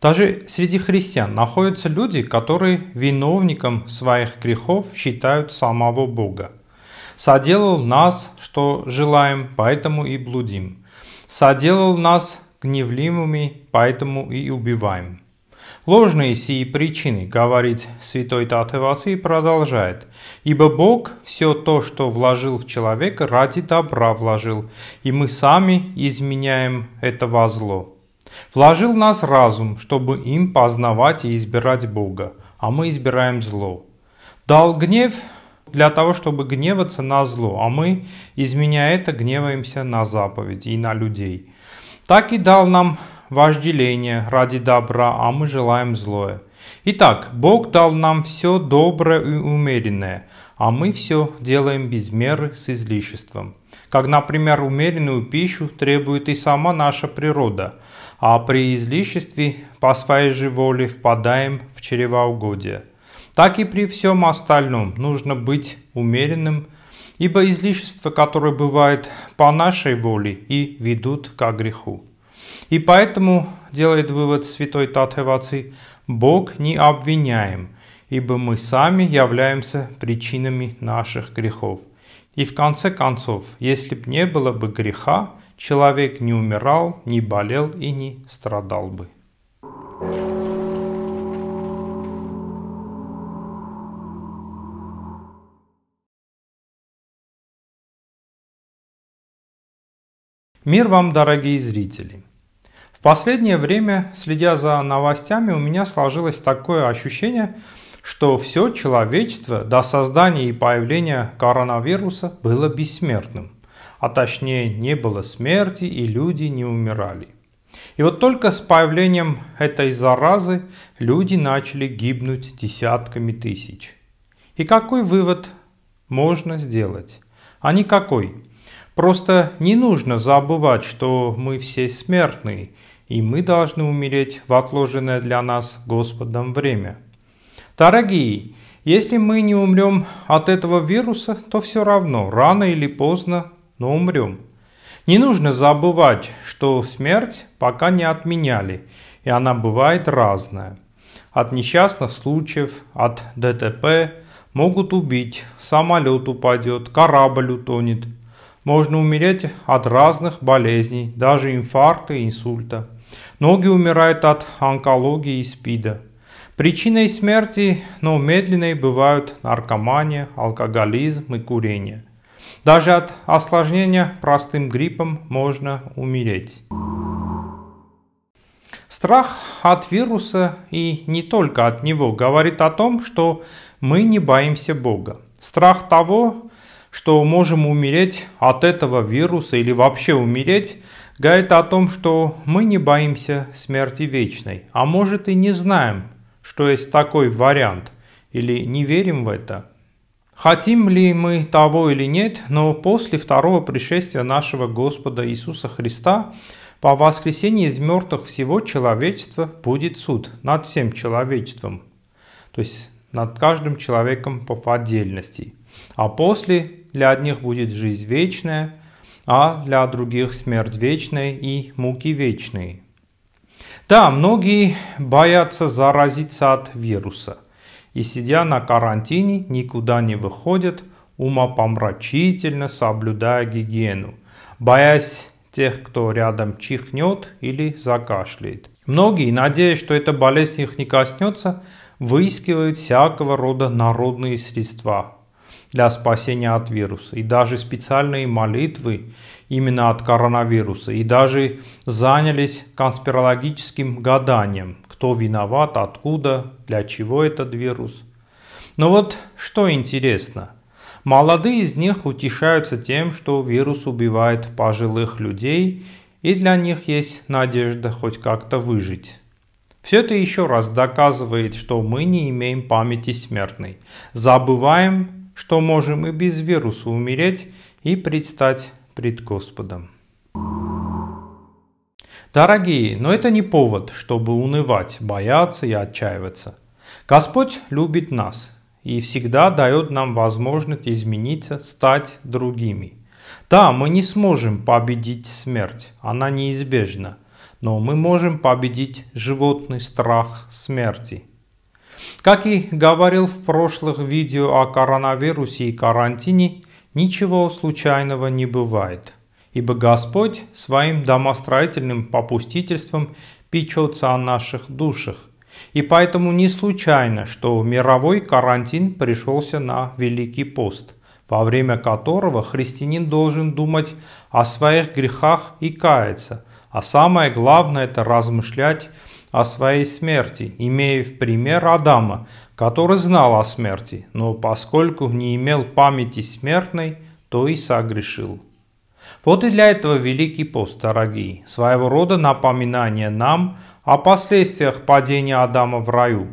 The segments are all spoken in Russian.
Даже среди христиан находятся люди, которые виновником своих грехов считают самого Бога. Соделал нас, что желаем, поэтому и блудим. Соделал нас гневливыми, поэтому и убиваем. Ложные сии причины, говорит святой Татевац и продолжает. Ибо Бог все то, что вложил в человека, ради добра вложил, и мы сами изменяем это во зло. Вложил нас разум, чтобы им познавать и избирать Бога, а мы избираем зло. Дал гнев для того, чтобы гневаться на зло, а мы, изменяя это, гневаемся на заповедь и на людей. Так и дал нам вожделение ради добра, а мы желаем злое. Итак, Бог дал нам все доброе и умеренное, а мы все делаем без меры с излишеством. Как, например, умеренную пищу требует и сама наша природа – а при излишестве по своей же воле впадаем в чревоугодие. Так и при всем остальном нужно быть умеренным, ибо излишества, которые бывают по нашей воле, и ведут к греху. И поэтому, делает вывод святой Татхеваци, Бог не обвиняем, ибо мы сами являемся причинами наших грехов. И в конце концов, если б не было бы греха, человек не умирал, не болел и не страдал бы. Мир вам, дорогие зрители! В последнее время, следя за новостями, у меня сложилось такое ощущение, что все человечество до создания и появления коронавируса было бессмертным а точнее не было смерти и люди не умирали. И вот только с появлением этой заразы люди начали гибнуть десятками тысяч. И какой вывод можно сделать? А никакой. Просто не нужно забывать, что мы все смертные, и мы должны умереть в отложенное для нас Господом время. Дорогие, если мы не умрем от этого вируса, то все равно, рано или поздно но умрем. Не нужно забывать, что смерть пока не отменяли, и она бывает разная. От несчастных случаев, от ДТП могут убить, самолет упадет, корабль утонет. Можно умереть от разных болезней, даже инфаркта и инсульта. Ноги умирают от онкологии и спида. Причиной смерти, но медленной бывают наркомания, алкоголизм и курение. Даже от осложнения простым гриппом можно умереть. Страх от вируса и не только от него говорит о том, что мы не боимся Бога. Страх того, что можем умереть от этого вируса или вообще умереть, говорит о том, что мы не боимся смерти вечной, а может и не знаем, что есть такой вариант, или не верим в это. Хотим ли мы того или нет, но после второго пришествия нашего Господа Иисуса Христа по воскресении из мертвых всего человечества будет суд над всем человечеством, то есть над каждым человеком по отдельности. А после для одних будет жизнь вечная, а для других смерть вечная и муки вечные. Да, многие боятся заразиться от вируса – и, сидя на карантине, никуда не выходят, умопомрачительно соблюдая гигиену, боясь тех, кто рядом чихнет или закашляет. Многие, надеясь, что эта болезнь их не коснется, выискивают всякого рода народные средства для спасения от вируса, и даже специальные молитвы именно от коронавируса, и даже занялись конспирологическим гаданием, кто виноват, откуда, для чего этот вирус. Но вот что интересно, молодые из них утешаются тем, что вирус убивает пожилых людей, и для них есть надежда хоть как-то выжить. Все это еще раз доказывает, что мы не имеем памяти смертной. Забываем, что можем и без вируса умереть и предстать пред Господом. Дорогие, но это не повод, чтобы унывать, бояться и отчаиваться. Господь любит нас и всегда дает нам возможность измениться, стать другими. Да, мы не сможем победить смерть, она неизбежна, но мы можем победить животный страх смерти. Как и говорил в прошлых видео о коронавирусе и карантине, ничего случайного не бывает – Ибо Господь своим домостроительным попустительством печется о наших душах. И поэтому не случайно, что мировой карантин пришелся на Великий пост, во время которого христианин должен думать о своих грехах и каяться, а самое главное – это размышлять о своей смерти, имея в пример Адама, который знал о смерти, но поскольку не имел памяти смертной, то и согрешил. Вот и для этого Великий пост, дорогие, своего рода напоминание нам о последствиях падения Адама в раю,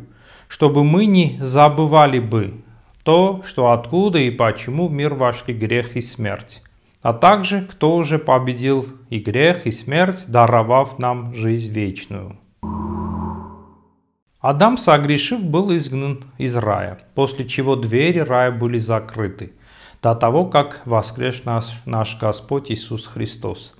чтобы мы не забывали бы то, что откуда и почему в мир вошли грех и смерть, а также кто уже победил и грех, и смерть, даровав нам жизнь вечную. Адам, согрешив, был изгнан из рая, после чего двери рая были закрыты – до того, как воскрес наш, наш Господь Иисус Христос.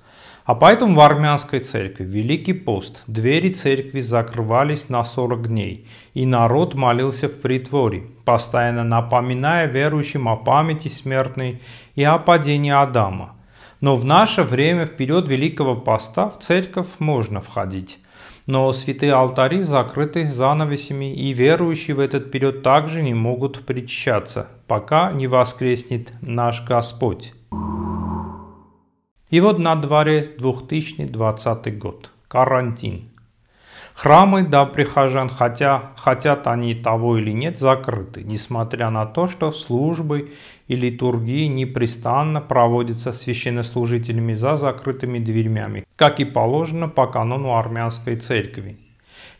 А поэтому в армянской церкви Великий пост, двери церкви закрывались на 40 дней, и народ молился в притворе, постоянно напоминая верующим о памяти смертной и о падении Адама. Но в наше время, в период Великого Поста, в церковь можно входить, но святые алтари закрыты занавесями, и верующие в этот период также не могут причащаться, пока не воскреснет наш Господь. И вот на дворе 2020 год. Карантин. Храмы до да, прихожан, хотя хотят они того или нет, закрыты, несмотря на то, что службы и литургии непрестанно проводятся священнослужителями за закрытыми дверьми, как и положено по канону армянской церкви.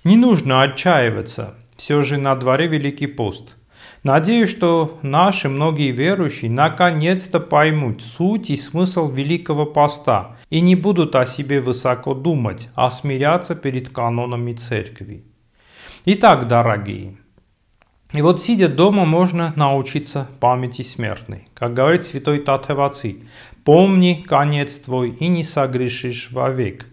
Не нужно отчаиваться, все же на дворе Великий пост. Надеюсь, что наши многие верующие наконец-то поймут суть и смысл Великого Поста – и не будут о себе высоко думать, а смиряться перед канонами церкви. Итак, дорогие, и вот сидя дома можно научиться памяти смертной. Как говорит святой Татеваци, «Помни конец твой и не согрешишь вовек».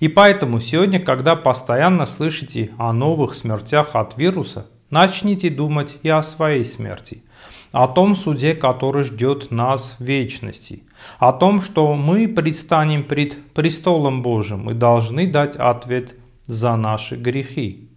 И поэтому сегодня, когда постоянно слышите о новых смертях от вируса, начните думать и о своей смерти – о том суде, который ждет нас в вечности, о том, что мы предстанем пред престолом Божьим и должны дать ответ за наши грехи.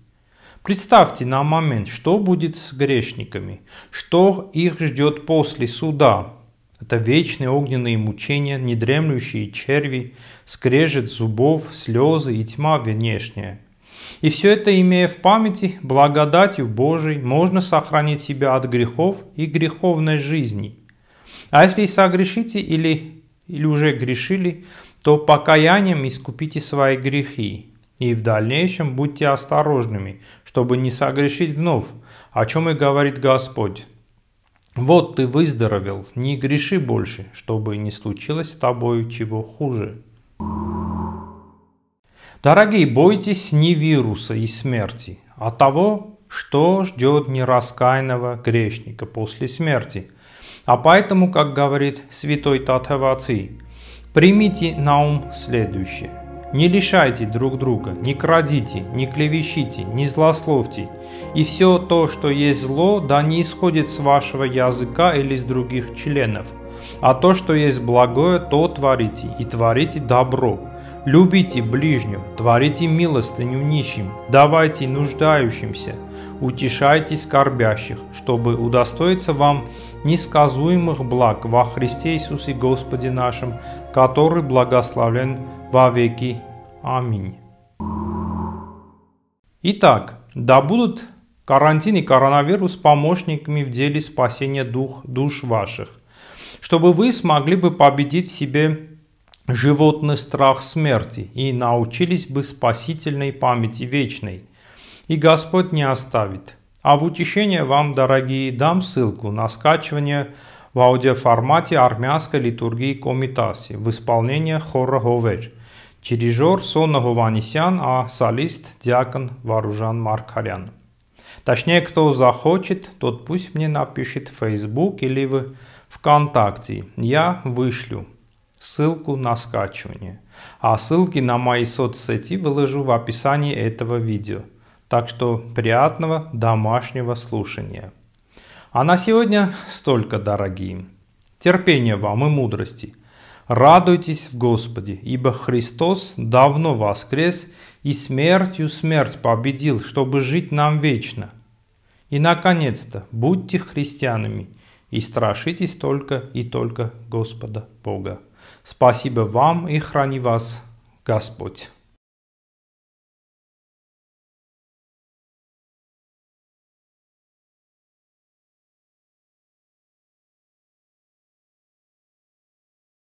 Представьте на момент, что будет с грешниками, что их ждет после суда. Это вечные огненные мучения, недремлющие черви, скрежет зубов, слезы и тьма внешняя – и все это, имея в памяти благодатью Божией, можно сохранить себя от грехов и греховной жизни. А если согрешите или, или уже грешили, то покаянием искупите свои грехи. И в дальнейшем будьте осторожными, чтобы не согрешить вновь, о чем и говорит Господь. Вот ты выздоровел, не греши больше, чтобы не случилось с тобою чего хуже. Дорогие, бойтесь не вируса и смерти, а того, что ждет нераскаянного грешника после смерти. А поэтому, как говорит святой Татхаваци, примите на ум следующее. Не лишайте друг друга, не крадите, не клевещите, не злословьте. И все то, что есть зло, да не исходит с вашего языка или с других членов. А то, что есть благое, то творите, и творите добро, Любите ближнего, творите милостыню нищим, давайте нуждающимся, утешайте скорбящих, чтобы удостоиться вам несказуемых благ во Христе Иисусе Господе нашим, который благословлен во веки. Аминь. Итак, да будут карантин и коронавирус помощниками в деле спасения дух душ ваших, чтобы вы смогли бы победить в себе животный страх смерти и научились бы спасительной памяти вечной. И Господь не оставит. А в утешение вам, дорогие, дам ссылку на скачивание в аудиоформате армянской литургии Комитаси в исполнении хора Говер. Дирижер сонного Гованисян, а солист Диакон Варужан Маркарян. Точнее, кто захочет, тот пусть мне напишет в Facebook или в ВКонтакте. Я вышлю ссылку на скачивание. А ссылки на мои соцсети выложу в описании этого видео. Так что приятного домашнего слушания. А на сегодня столько, дорогие. Терпения вам и мудрости. Радуйтесь в Господе, ибо Христос давно воскрес и смертью смерть победил, чтобы жить нам вечно. И, наконец-то, будьте христианами и страшитесь только и только Господа Бога. Спасибо вам и храни вас Господь.